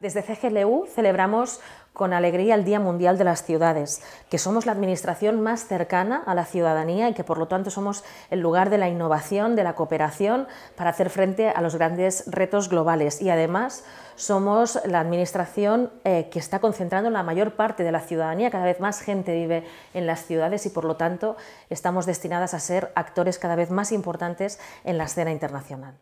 Desde CGLU celebramos con alegría el Día Mundial de las Ciudades, que somos la administración más cercana a la ciudadanía y que por lo tanto somos el lugar de la innovación, de la cooperación para hacer frente a los grandes retos globales y además somos la administración eh, que está concentrando la mayor parte de la ciudadanía, cada vez más gente vive en las ciudades y por lo tanto estamos destinadas a ser actores cada vez más importantes en la escena internacional.